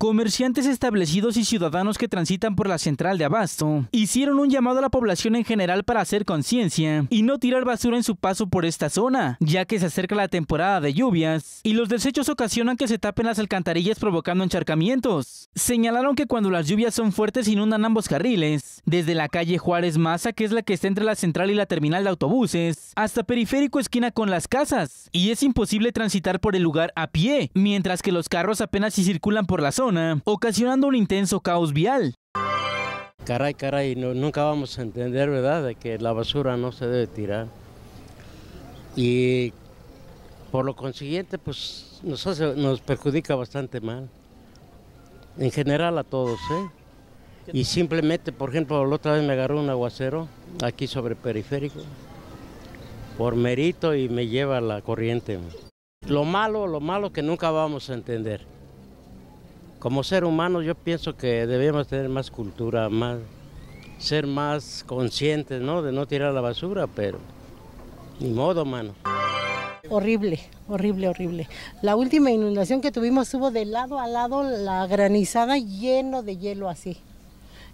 Comerciantes establecidos y ciudadanos que transitan por la central de abasto hicieron un llamado a la población en general para hacer conciencia y no tirar basura en su paso por esta zona, ya que se acerca la temporada de lluvias y los desechos ocasionan que se tapen las alcantarillas provocando encharcamientos. Señalaron que cuando las lluvias son fuertes inundan ambos carriles, desde la calle Juárez Maza, que es la que está entre la central y la terminal de autobuses, hasta periférico esquina con las casas, y es imposible transitar por el lugar a pie, mientras que los carros apenas si circulan por la zona ocasionando un intenso caos vial. Caray, caray, nunca vamos a entender, ¿verdad?, de que la basura no se debe tirar. Y por lo consiguiente, pues nos, nos perjudica bastante mal. En general a todos, ¿eh? Y simplemente, por ejemplo, la otra vez me agarró un aguacero aquí sobre periférico, por mérito y me lleva la corriente. Lo malo, lo malo que nunca vamos a entender como ser humano yo pienso que debemos tener más cultura, más ser más conscientes, De no tirar la basura, pero ni modo, mano. Horrible, horrible, horrible. La última inundación que tuvimos hubo de lado a lado la granizada lleno de hielo así.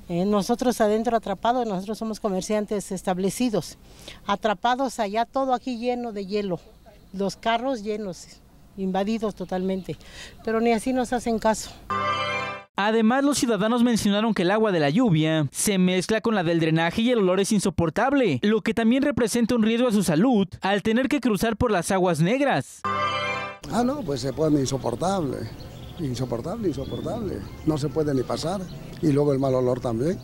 Eh, nosotros adentro atrapados, nosotros somos comerciantes establecidos. Atrapados allá, todo aquí lleno de hielo. Los carros llenos invadidos totalmente, pero ni así nos hacen caso. Además, los ciudadanos mencionaron que el agua de la lluvia se mezcla con la del drenaje y el olor es insoportable, lo que también representa un riesgo a su salud al tener que cruzar por las aguas negras. Ah, no, pues se pone insoportable, insoportable, insoportable. No se puede ni pasar. Y luego el mal olor también.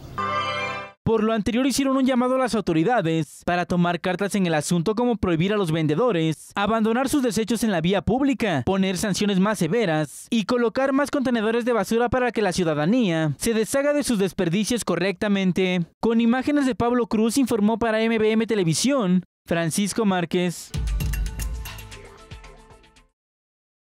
Por lo anterior hicieron un llamado a las autoridades para tomar cartas en el asunto como prohibir a los vendedores abandonar sus desechos en la vía pública, poner sanciones más severas y colocar más contenedores de basura para que la ciudadanía se deshaga de sus desperdicios correctamente. Con imágenes de Pablo Cruz informó para MBM Televisión, Francisco Márquez.